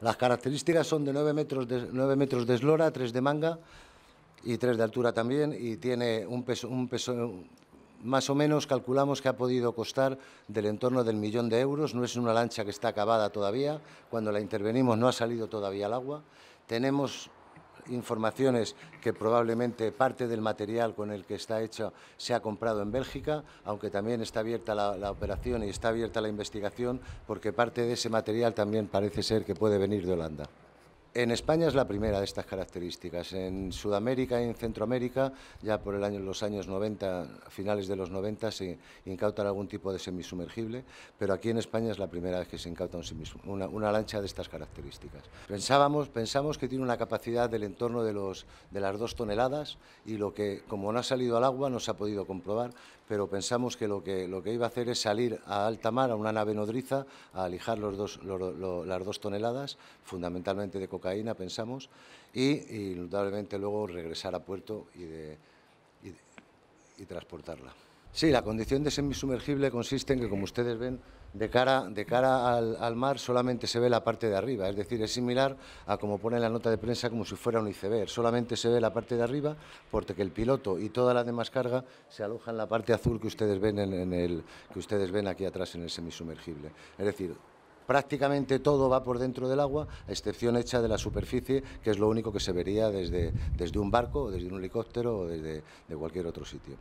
Las características son de 9 metros de, 9 metros de eslora, 3 de manga y 3 de altura también, y tiene un peso, un peso, más o menos calculamos que ha podido costar del entorno del millón de euros, no es una lancha que está acabada todavía, cuando la intervenimos no ha salido todavía al agua. Tenemos informaciones que probablemente parte del material con el que está hecho se ha comprado en Bélgica, aunque también está abierta la, la operación y está abierta la investigación porque parte de ese material también parece ser que puede venir de Holanda. En España es la primera de estas características. En Sudamérica y en Centroamérica, ya por el año, los años 90, finales de los 90, se incautan algún tipo de semisumergible, pero aquí en España es la primera vez que se incauta una, una, lancha de estas características. Pensábamos, pensamos que tiene una capacidad del entorno de, los, de las dos toneladas y lo que, como no ha salido al agua, no se ha podido comprobar, pero pensamos que lo que, lo que iba a hacer es salir a alta mar a una nave nodriza a lijar los las dos toneladas, fundamentalmente de cocaína, pensamos, y, indudablemente luego regresar a puerto y, transportarla. Sí, la condición de semisumergible consiste en que, como ustedes ven, de cara, de cara al, mar solamente se ve la parte de arriba, es decir, es similar a como pone la nota de prensa como si fuera un iceberg, solamente se ve la parte de arriba porque el piloto y toda la demás carga se aloja en la parte azul que ustedes ven, el, que ustedes ven aquí atrás en el semisumergible. Es decir, prácticamente todo va por dentro del agua, a excepción hecha de la superficie, que es lo único que se vería desde, un barco, desde un helicóptero o desde de cualquier otro sitio.